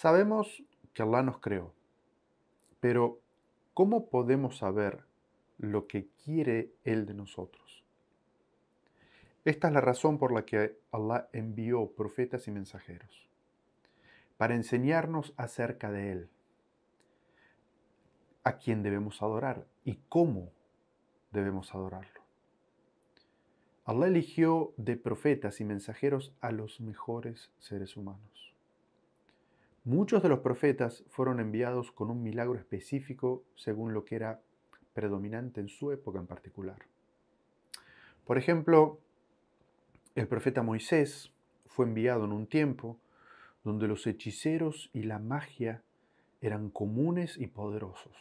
Sabemos que Allah nos creó, pero ¿cómo podemos saber lo que quiere Él de nosotros? Esta es la razón por la que Allah envió profetas y mensajeros, para enseñarnos acerca de Él, a quién debemos adorar y cómo debemos adorarlo. Allah eligió de profetas y mensajeros a los mejores seres humanos. Muchos de los profetas fueron enviados con un milagro específico según lo que era predominante en su época en particular. Por ejemplo, el profeta Moisés fue enviado en un tiempo donde los hechiceros y la magia eran comunes y poderosos.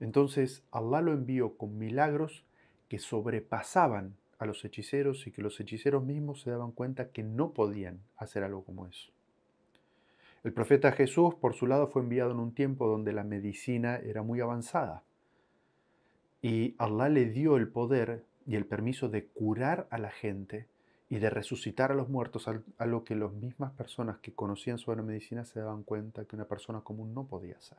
Entonces Allah lo envió con milagros que sobrepasaban a los hechiceros y que los hechiceros mismos se daban cuenta que no podían hacer algo como eso. El profeta Jesús, por su lado, fue enviado en un tiempo donde la medicina era muy avanzada. Y Allah le dio el poder y el permiso de curar a la gente y de resucitar a los muertos, a lo que las mismas personas que conocían sobre la medicina se daban cuenta que una persona común no podía hacer.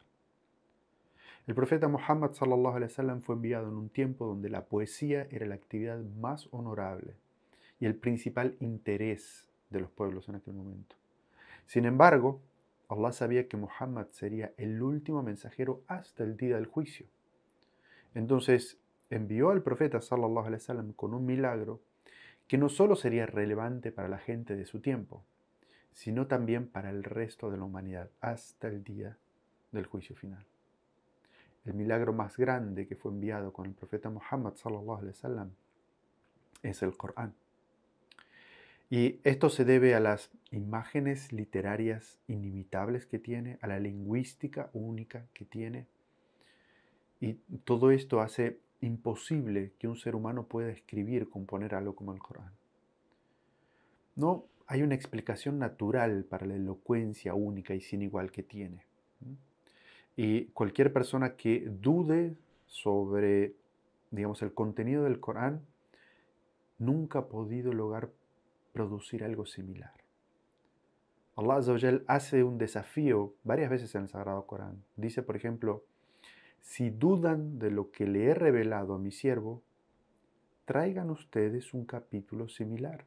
El profeta Muhammad sallallahu alaihi wasallam fue enviado en un tiempo donde la poesía era la actividad más honorable y el principal interés de los pueblos en aquel momento. Sin embargo, Allah sabía que Muhammad sería el último mensajero hasta el día del juicio. Entonces envió al profeta sallallahu alaihi wasallam con un milagro que no solo sería relevante para la gente de su tiempo, sino también para el resto de la humanidad hasta el día del juicio final. El milagro más grande que fue enviado con el profeta Muhammad sallallahu alaihi wasallam es el Corán. Y esto se debe a las imágenes literarias inimitables que tiene, a la lingüística única que tiene. Y todo esto hace imposible que un ser humano pueda escribir, componer algo como el Corán. No hay una explicación natural para la elocuencia única y sin igual que tiene. Y cualquier persona que dude sobre, digamos, el contenido del Corán, nunca ha podido lograr producir algo similar. Allah hace un desafío varias veces en el Sagrado Corán. Dice, por ejemplo, si dudan de lo que le he revelado a mi siervo, traigan ustedes un capítulo similar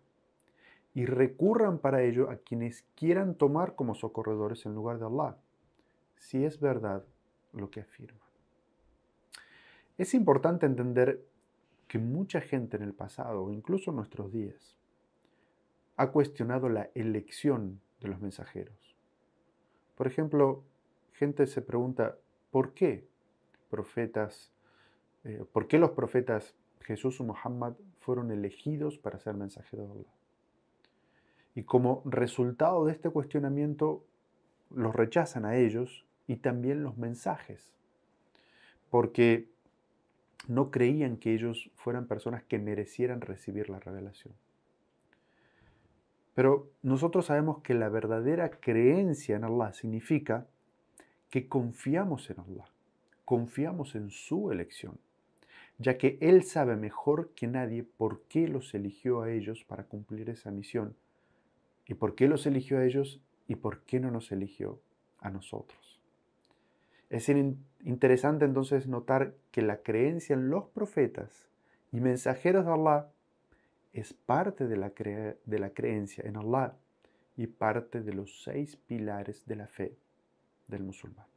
y recurran para ello a quienes quieran tomar como socorredores en lugar de Allah, si es verdad lo que afirma Es importante entender que mucha gente en el pasado, incluso en nuestros días, ha cuestionado la elección de los mensajeros. Por ejemplo, gente se pregunta, ¿por qué profetas, eh, por qué los profetas Jesús o Muhammad fueron elegidos para ser mensajeros de Allah? Y como resultado de este cuestionamiento, los rechazan a ellos y también los mensajes, porque no creían que ellos fueran personas que merecieran recibir la revelación. Pero nosotros sabemos que la verdadera creencia en Allah significa que confiamos en Allah, confiamos en su elección, ya que Él sabe mejor que nadie por qué los eligió a ellos para cumplir esa misión, y por qué los eligió a ellos y por qué no nos eligió a nosotros. Es interesante entonces notar que la creencia en los profetas y mensajeros de Allah es parte de la, creencia en Allah y parte de los seis pilares de la fe del musulmán.